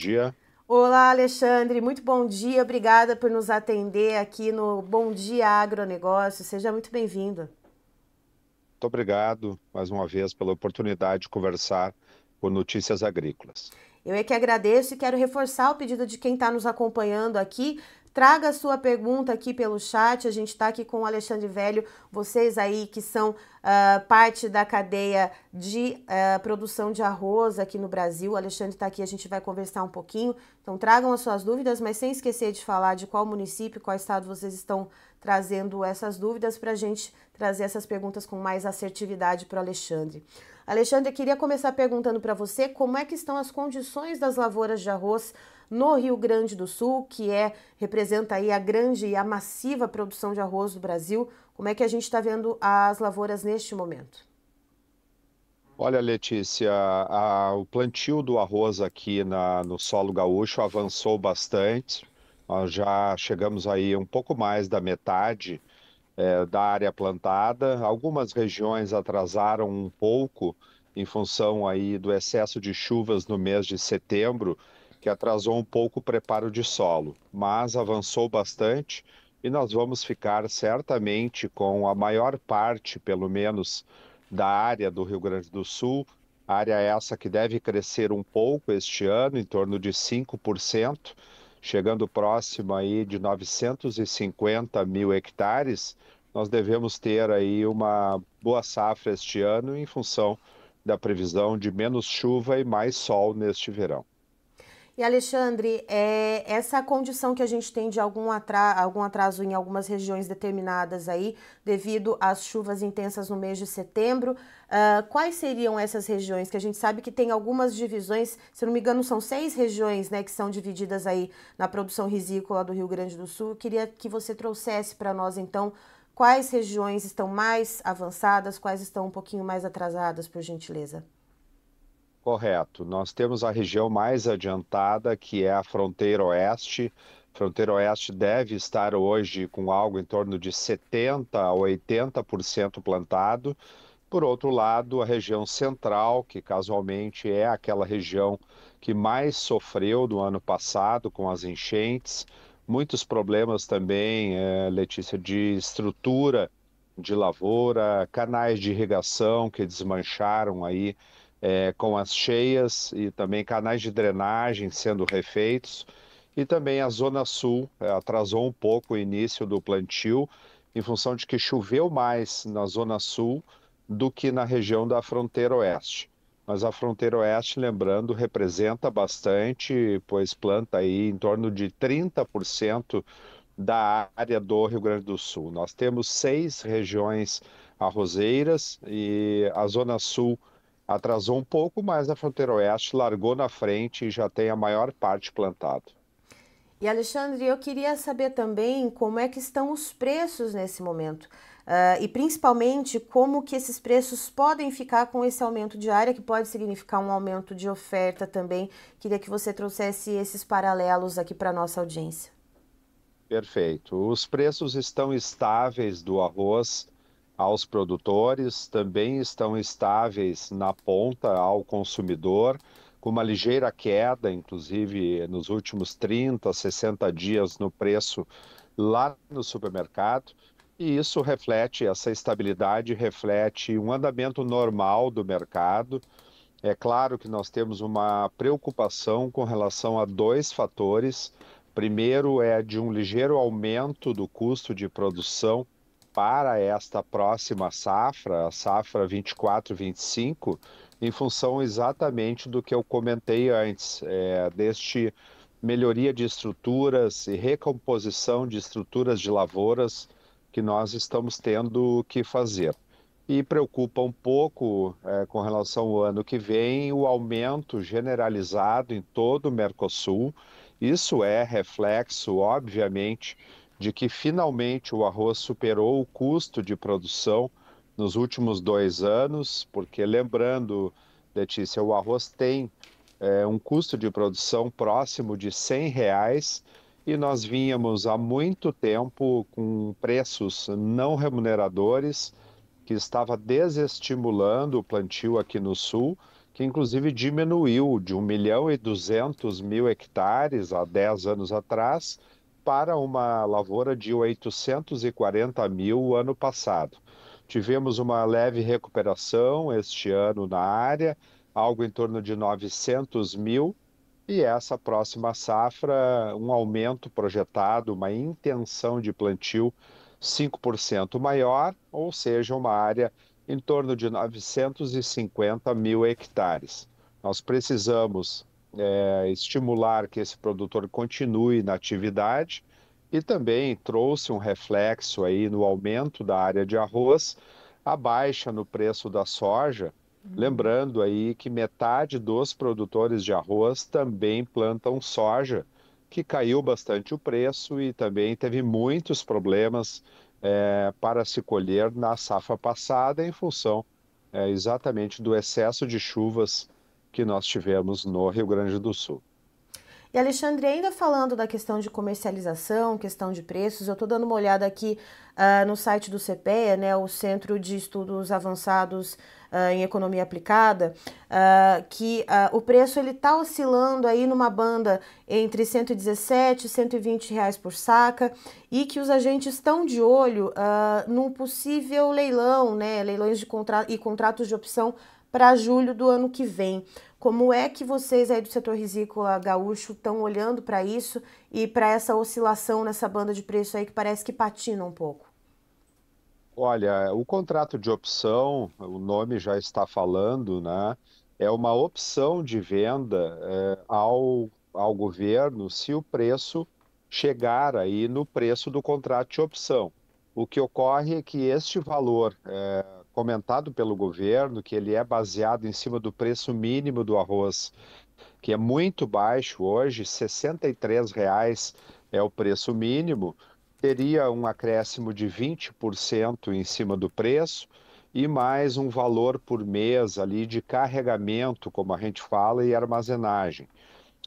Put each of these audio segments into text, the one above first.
dia. Olá, Alexandre, muito bom dia. Obrigada por nos atender aqui no Bom Dia Agronegócio. Seja muito bem-vindo. Muito obrigado mais uma vez pela oportunidade de conversar por Notícias Agrícolas. Eu é que agradeço e quero reforçar o pedido de quem está nos acompanhando aqui Traga a sua pergunta aqui pelo chat. A gente está aqui com o Alexandre Velho, vocês aí que são uh, parte da cadeia de uh, produção de arroz aqui no Brasil. O Alexandre está aqui, a gente vai conversar um pouquinho. Então tragam as suas dúvidas, mas sem esquecer de falar de qual município, qual estado vocês estão trazendo essas dúvidas para a gente trazer essas perguntas com mais assertividade para o Alexandre. Alexandre, queria começar perguntando para você como é que estão as condições das lavouras de arroz no Rio Grande do Sul, que é representa aí a grande e a massiva produção de arroz do Brasil. Como é que a gente está vendo as lavouras neste momento? Olha, Letícia, a, o plantio do arroz aqui na, no solo gaúcho avançou bastante. Nós já chegamos aí um pouco mais da metade é, da área plantada. Algumas regiões atrasaram um pouco em função aí do excesso de chuvas no mês de setembro, que atrasou um pouco o preparo de solo, mas avançou bastante e nós vamos ficar certamente com a maior parte, pelo menos, da área do Rio Grande do Sul, área essa que deve crescer um pouco este ano, em torno de 5%, chegando próximo aí de 950 mil hectares, nós devemos ter aí uma boa safra este ano em função da previsão de menos chuva e mais sol neste verão. E Alexandre, é, essa condição que a gente tem de algum, algum atraso em algumas regiões determinadas aí, devido às chuvas intensas no mês de setembro, uh, quais seriam essas regiões? Que a gente sabe que tem algumas divisões, se não me engano, são seis regiões né, que são divididas aí na produção risícola do Rio Grande do Sul. Eu queria que você trouxesse para nós, então, quais regiões estão mais avançadas, quais estão um pouquinho mais atrasadas, por gentileza. Correto. Nós temos a região mais adiantada, que é a fronteira oeste. fronteira oeste deve estar hoje com algo em torno de 70% a 80% plantado. Por outro lado, a região central, que casualmente é aquela região que mais sofreu no ano passado com as enchentes, muitos problemas também, eh, Letícia, de estrutura de lavoura, canais de irrigação que desmancharam aí é, com as cheias e também canais de drenagem sendo refeitos. E também a Zona Sul é, atrasou um pouco o início do plantio, em função de que choveu mais na Zona Sul do que na região da fronteira oeste. Mas a fronteira oeste, lembrando, representa bastante, pois planta aí em torno de 30% da área do Rio Grande do Sul. Nós temos seis regiões arrozeiras e a Zona Sul atrasou um pouco, mas a fronteira oeste largou na frente e já tem a maior parte plantada. E Alexandre, eu queria saber também como é que estão os preços nesse momento. Uh, e principalmente como que esses preços podem ficar com esse aumento de área, que pode significar um aumento de oferta também. Queria que você trouxesse esses paralelos aqui para a nossa audiência. Perfeito. Os preços estão estáveis do arroz aos produtores, também estão estáveis na ponta ao consumidor, com uma ligeira queda, inclusive nos últimos 30, 60 dias no preço lá no supermercado. E isso reflete, essa estabilidade reflete um andamento normal do mercado. É claro que nós temos uma preocupação com relação a dois fatores. Primeiro é de um ligeiro aumento do custo de produção para esta próxima safra, a safra 24-25, em função exatamente do que eu comentei antes, é, deste melhoria de estruturas e recomposição de estruturas de lavouras que nós estamos tendo que fazer. E preocupa um pouco é, com relação ao ano que vem o aumento generalizado em todo o Mercosul. Isso é reflexo, obviamente, de que finalmente o arroz superou o custo de produção nos últimos dois anos, porque lembrando, Letícia, o arroz tem é, um custo de produção próximo de 100 reais e nós vínhamos há muito tempo com preços não remuneradores que estava desestimulando o plantio aqui no sul, que inclusive diminuiu de 1 milhão e 200 mil hectares há 10 anos atrás para uma lavoura de 840 mil ano passado. Tivemos uma leve recuperação este ano na área, algo em torno de 900 mil, e essa próxima safra, um aumento projetado, uma intenção de plantio 5% maior, ou seja, uma área em torno de 950 mil hectares. Nós precisamos é, estimular que esse produtor continue na atividade e também trouxe um reflexo aí no aumento da área de arroz, a baixa no preço da soja. Uhum. Lembrando aí que metade dos produtores de arroz também plantam soja, que caiu bastante o preço e também teve muitos problemas é, para se colher na safra passada em função é, exatamente do excesso de chuvas que nós tivemos no Rio Grande do Sul. E Alexandre, ainda falando da questão de comercialização, questão de preços, eu estou dando uma olhada aqui uh, no site do CPEA, né, o Centro de Estudos Avançados uh, em Economia Aplicada, uh, que o preço ele está oscilando aí numa banda entre 117 e 120 reais por saca e que os agentes estão de olho num possível leilão, né, leilões de contra e contratos de opção para julho do ano que vem. Como é que vocês aí do setor risícola gaúcho estão olhando para isso e para essa oscilação nessa banda de preço aí que parece que patina um pouco? Olha, o contrato de opção, o nome já está falando, né? É uma opção de venda é, ao, ao governo se o preço chegar aí no preço do contrato de opção. O que ocorre é que este valor é, comentado pelo governo que ele é baseado em cima do preço mínimo do arroz, que é muito baixo hoje, R$ 63,00 é o preço mínimo, teria um acréscimo de 20% em cima do preço e mais um valor por mês ali de carregamento, como a gente fala, e armazenagem,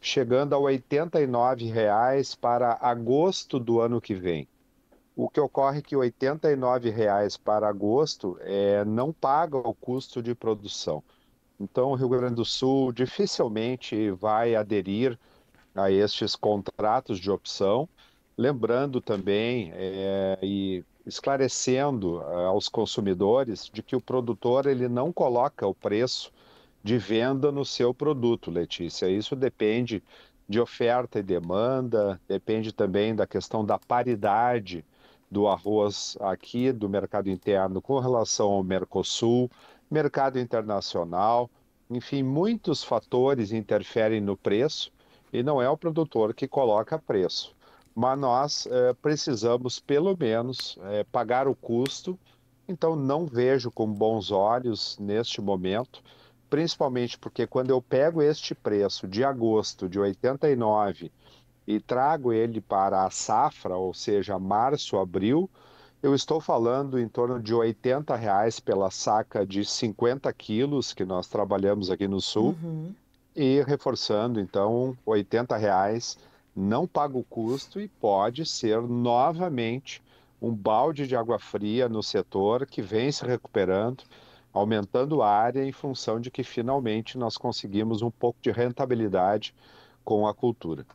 chegando a R$ 89,00 para agosto do ano que vem. O que ocorre é que R$ 89,00 para agosto é, não paga o custo de produção. Então, o Rio Grande do Sul dificilmente vai aderir a estes contratos de opção. Lembrando também é, e esclarecendo é, aos consumidores de que o produtor ele não coloca o preço de venda no seu produto, Letícia. Isso depende de oferta e demanda, depende também da questão da paridade do arroz aqui, do mercado interno com relação ao Mercosul, mercado internacional, enfim, muitos fatores interferem no preço e não é o produtor que coloca preço. Mas nós eh, precisamos, pelo menos, eh, pagar o custo. Então, não vejo com bons olhos neste momento, principalmente porque quando eu pego este preço de agosto de 89 e trago ele para a safra, ou seja, março, abril, eu estou falando em torno de R$ reais pela saca de 50 quilos que nós trabalhamos aqui no sul. Uhum. E reforçando, então, R$ reais não paga o custo e pode ser novamente um balde de água fria no setor que vem se recuperando, aumentando a área em função de que finalmente nós conseguimos um pouco de rentabilidade com a cultura.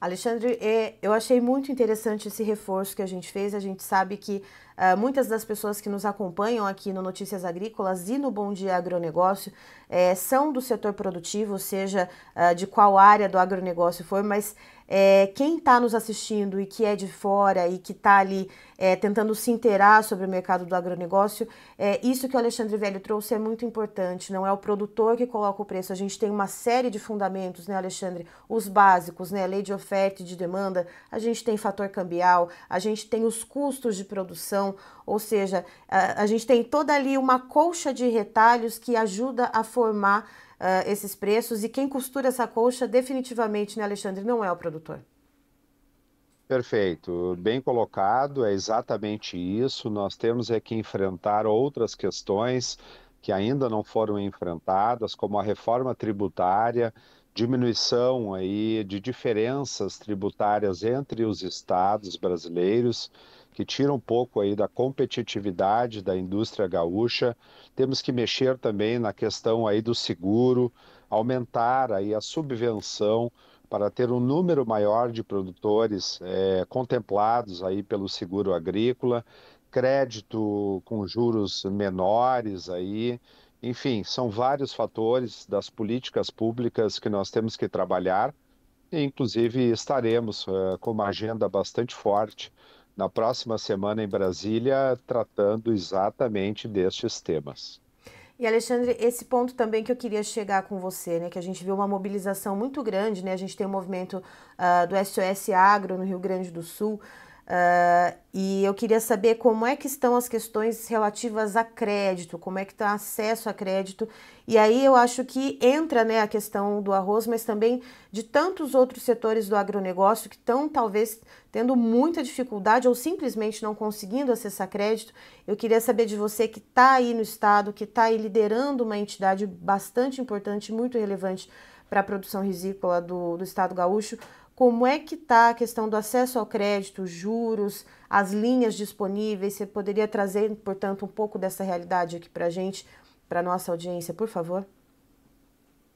Alexandre, é, eu achei muito interessante esse reforço que a gente fez. A gente sabe que Uh, muitas das pessoas que nos acompanham aqui no Notícias Agrícolas e no Bom Dia Agronegócio é, são do setor produtivo, seja uh, de qual área do agronegócio for, mas é, quem está nos assistindo e que é de fora e que está ali é, tentando se inteirar sobre o mercado do agronegócio, isso que o Alexandre Velho trouxe é muito importante. Não é o produtor que coloca o preço, a gente tem uma série de fundamentos, né, Alexandre? Os básicos, né? Lei de oferta e de demanda, a gente tem fator cambial, a gente tem os custos de produção ou seja, a, a gente tem toda ali uma colcha de retalhos que ajuda a formar uh, esses preços e quem costura essa colcha definitivamente, né, Alexandre, não é o produtor. Perfeito, bem colocado, é exatamente isso. Nós temos é que enfrentar outras questões que ainda não foram enfrentadas, como a reforma tributária, diminuição aí de diferenças tributárias entre os estados brasileiros que tira um pouco aí da competitividade da indústria gaúcha. Temos que mexer também na questão aí do seguro, aumentar aí a subvenção para ter um número maior de produtores é, contemplados aí pelo seguro agrícola, crédito com juros menores aí, enfim, são vários fatores das políticas públicas que nós temos que trabalhar. E, inclusive estaremos eh, com uma agenda bastante forte na próxima semana em Brasília, tratando exatamente destes temas. E Alexandre, esse ponto também que eu queria chegar com você, né? Que a gente viu uma mobilização muito grande, né? A gente tem o um movimento uh, do SOS Agro no Rio Grande do Sul. Uh, e eu queria saber como é que estão as questões relativas a crédito, como é que está acesso a crédito. E aí eu acho que entra né, a questão do arroz, mas também de tantos outros setores do agronegócio que estão talvez tendo muita dificuldade ou simplesmente não conseguindo acessar crédito. Eu queria saber de você que está aí no estado, que está aí liderando uma entidade bastante importante, muito relevante para a produção risícola do, do estado gaúcho como é que está a questão do acesso ao crédito, juros, as linhas disponíveis. Você poderia trazer, portanto, um pouco dessa realidade aqui para a gente, para nossa audiência, por favor?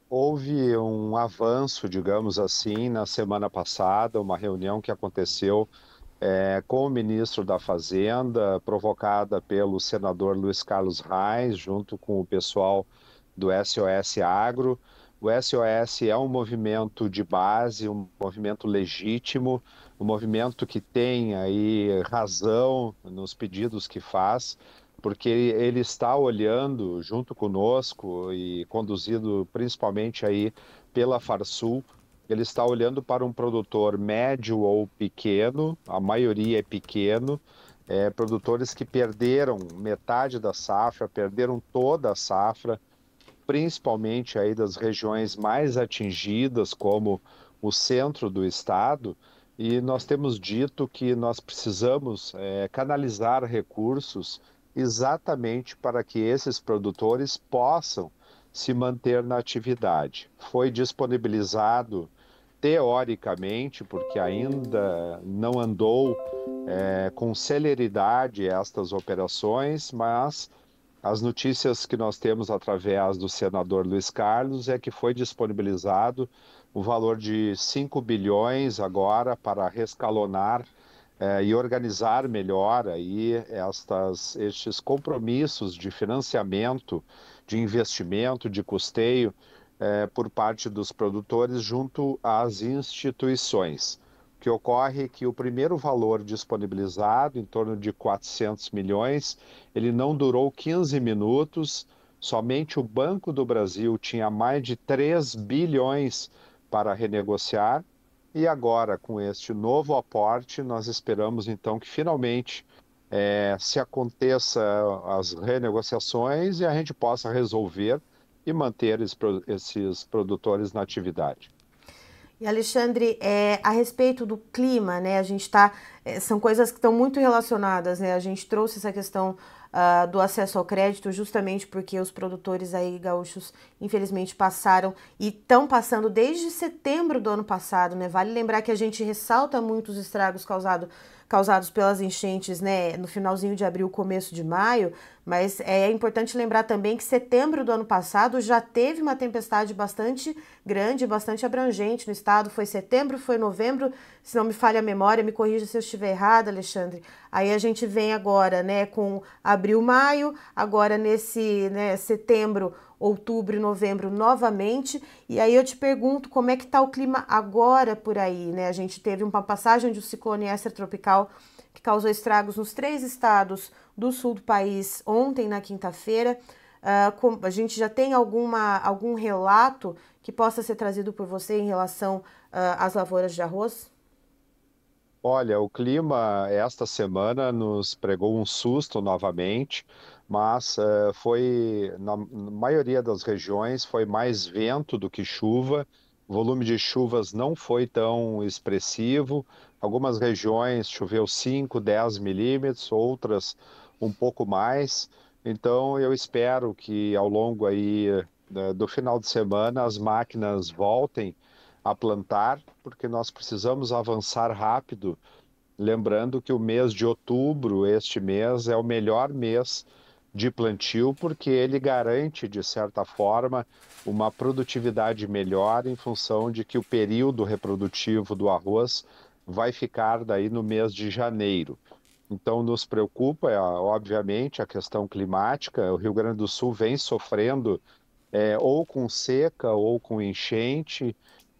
Houve um avanço, digamos assim, na semana passada, uma reunião que aconteceu é, com o ministro da Fazenda, provocada pelo senador Luiz Carlos Reis, junto com o pessoal do SOS Agro. O SOS é um movimento de base, um movimento legítimo, um movimento que tem aí razão nos pedidos que faz, porque ele está olhando junto conosco e conduzido principalmente aí pela Farsul, ele está olhando para um produtor médio ou pequeno, a maioria é pequeno, é, produtores que perderam metade da safra, perderam toda a safra, principalmente aí das regiões mais atingidas, como o centro do estado, e nós temos dito que nós precisamos é, canalizar recursos exatamente para que esses produtores possam se manter na atividade. Foi disponibilizado teoricamente, porque ainda não andou é, com celeridade estas operações, mas as notícias que nós temos através do senador Luiz Carlos é que foi disponibilizado o valor de 5 bilhões agora para rescalonar eh, e organizar melhor aí estas, estes compromissos de financiamento, de investimento, de custeio eh, por parte dos produtores junto às instituições que ocorre é que o primeiro valor disponibilizado, em torno de 400 milhões, ele não durou 15 minutos. Somente o Banco do Brasil tinha mais de 3 bilhões para renegociar. E agora, com este novo aporte, nós esperamos então que finalmente é, se aconteça as renegociações e a gente possa resolver e manter esses produtores na atividade. E Alexandre, é, a respeito do clima, né? A gente está. É, são coisas que estão muito relacionadas, né? A gente trouxe essa questão Uh, do acesso ao crédito, justamente porque os produtores aí gaúchos, infelizmente, passaram e estão passando desde setembro do ano passado, né? Vale lembrar que a gente ressalta muito os estragos causados causados pelas enchentes né, no finalzinho de abril, começo de maio, mas é importante lembrar também que setembro do ano passado já teve uma tempestade bastante grande, bastante abrangente no estado. Foi setembro, foi novembro, se não me falha a memória, me corrija se eu estiver errada, Alexandre. Aí a gente vem agora né, com abril, maio, agora nesse né, setembro outubro e novembro novamente. E aí eu te pergunto como é que está o clima agora por aí, né? A gente teve uma passagem de um ciclone extratropical que causou estragos nos três estados do sul do país ontem, na quinta-feira. Uh, a gente já tem alguma, algum relato que possa ser trazido por você em relação uh, às lavouras de arroz? Olha, o clima esta semana nos pregou um susto novamente, mas uh, foi, na maioria das regiões, foi mais vento do que chuva. O volume de chuvas não foi tão expressivo. Algumas regiões choveu 5, 10 milímetros, outras um pouco mais. Então, eu espero que ao longo aí eh, do final de semana as máquinas voltem a plantar, porque nós precisamos avançar rápido. Lembrando que o mês de outubro, este mês, é o melhor mês de plantio, porque ele garante, de certa forma, uma produtividade melhor em função de que o período reprodutivo do arroz vai ficar daí no mês de janeiro. Então, nos preocupa, é, obviamente, a questão climática. O Rio Grande do Sul vem sofrendo é, ou com seca ou com enchente,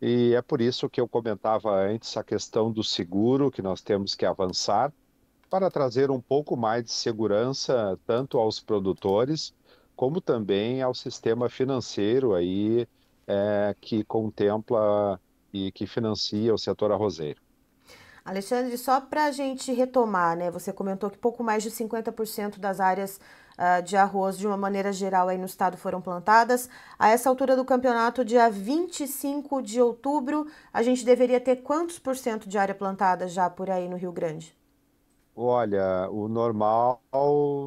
e é por isso que eu comentava antes a questão do seguro, que nós temos que avançar para trazer um pouco mais de segurança tanto aos produtores como também ao sistema financeiro aí é, que contempla e que financia o setor arrozeiro. Alexandre, só para a gente retomar, né? Você comentou que pouco mais de 50% das áreas ah, de arroz de uma maneira geral aí no estado foram plantadas. A essa altura do campeonato, dia 25 de outubro, a gente deveria ter quantos por cento de área plantada já por aí no Rio Grande? Olha, o normal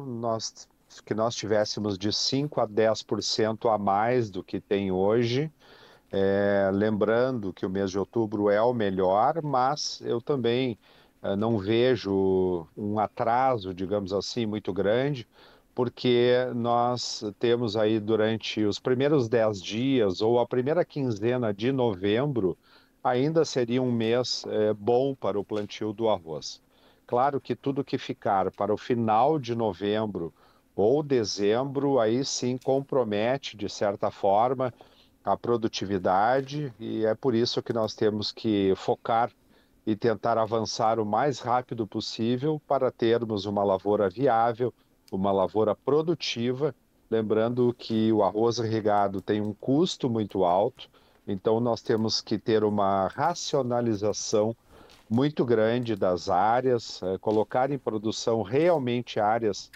nós que nós tivéssemos de 5 a 10% a mais do que tem hoje. É, lembrando que o mês de outubro é o melhor, mas eu também é, não vejo um atraso, digamos assim, muito grande porque nós temos aí durante os primeiros 10 dias ou a primeira quinzena de novembro, ainda seria um mês é, bom para o plantio do arroz. Claro que tudo que ficar para o final de novembro ou dezembro, aí sim compromete, de certa forma, a produtividade, e é por isso que nós temos que focar e tentar avançar o mais rápido possível para termos uma lavoura viável, uma lavoura produtiva, lembrando que o arroz irrigado tem um custo muito alto, então nós temos que ter uma racionalização muito grande das áreas, eh, colocar em produção realmente áreas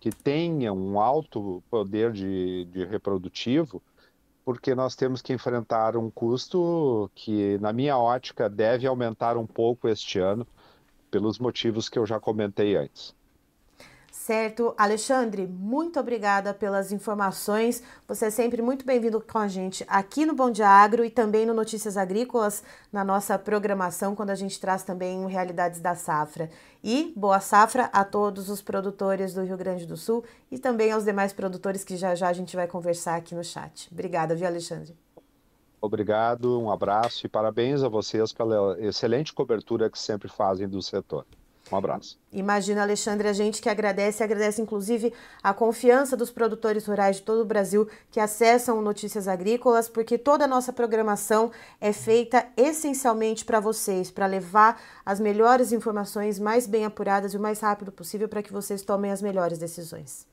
que tenham um alto poder de, de reprodutivo, porque nós temos que enfrentar um custo que, na minha ótica, deve aumentar um pouco este ano, pelos motivos que eu já comentei antes. Certo, Alexandre, muito obrigada pelas informações. Você é sempre muito bem-vindo com a gente aqui no Bom Dia Agro e também no Notícias Agrícolas, na nossa programação, quando a gente traz também realidades da safra. E boa safra a todos os produtores do Rio Grande do Sul e também aos demais produtores que já já a gente vai conversar aqui no chat. Obrigada, viu, Alexandre? Obrigado, um abraço e parabéns a vocês pela excelente cobertura que sempre fazem do setor. Um abraço. Imagina, Alexandre, a gente que agradece, agradece inclusive a confiança dos produtores rurais de todo o Brasil que acessam Notícias Agrícolas, porque toda a nossa programação é feita essencialmente para vocês, para levar as melhores informações mais bem apuradas e o mais rápido possível para que vocês tomem as melhores decisões.